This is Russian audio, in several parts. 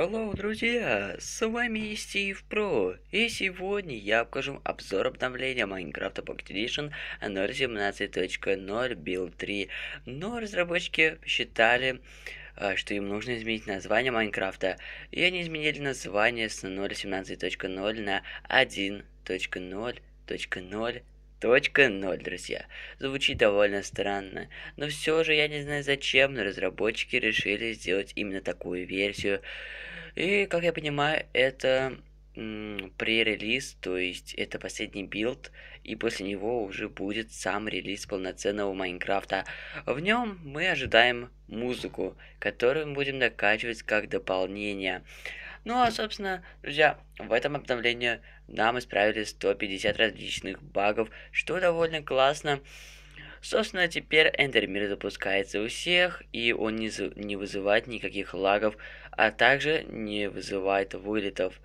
Hello, друзья! С вами Стив Про, и сегодня я покажу обзор обновления Minecraft Pocket Edition 0.17.0 Build 3. Но разработчики считали, а, что им нужно изменить название Майнкрафта, и они изменили название с 0.17.0 на 1.0.0. Точка ноль, друзья. Звучит довольно странно, но все же я не знаю зачем, но разработчики решили сделать именно такую версию. И, как я понимаю, это пререлиз, то есть это последний билд, и после него уже будет сам релиз полноценного Майнкрафта. В нем мы ожидаем музыку, которую мы будем накачивать как дополнение. Ну а собственно, друзья, в этом обновлении нам исправили 150 различных багов, что довольно классно. Собственно, теперь Эндермир запускается у всех, и он не, не вызывает никаких лагов, а также не вызывает вылетов.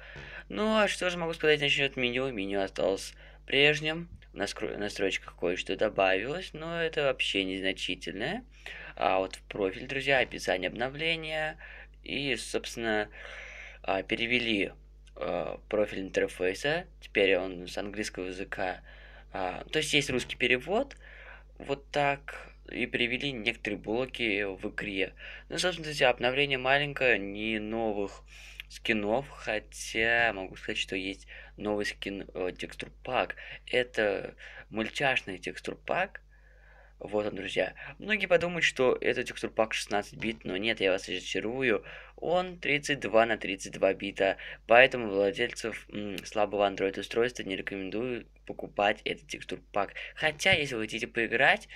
Ну а что же могу сказать насчет меню? Меню осталось прежним. В настройках кое-что добавилось, но это вообще незначительное. А вот в профиль, друзья, описание обновления и, собственно, а, перевели а, профиль интерфейса, теперь он с английского языка. А, то есть есть русский перевод, вот так и перевели некоторые блоки в игре. Ну, собственно, друзья, обновление маленькое, не новых скинов, хотя могу сказать, что есть новый скин текстур э, пак. Это мультяшный текстур пак, вот он, друзья. Многие подумают, что это текстурпак 16 бит, но нет, я вас разочарую. Он 32 на 32 бита, поэтому владельцев м, слабого Android устройства не рекомендую покупать этот текстурпак. Хотя, если вы хотите поиграть,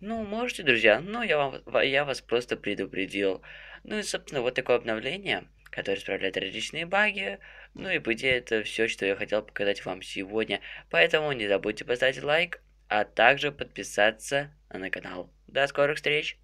ну, можете, друзья, но я, вам, я вас просто предупредил. Ну и, собственно, вот такое обновление, которое исправляет различные баги. Ну и, по идее, это все, что я хотел показать вам сегодня. Поэтому не забудьте поставить лайк, а также подписаться на канал. До скорых встреч!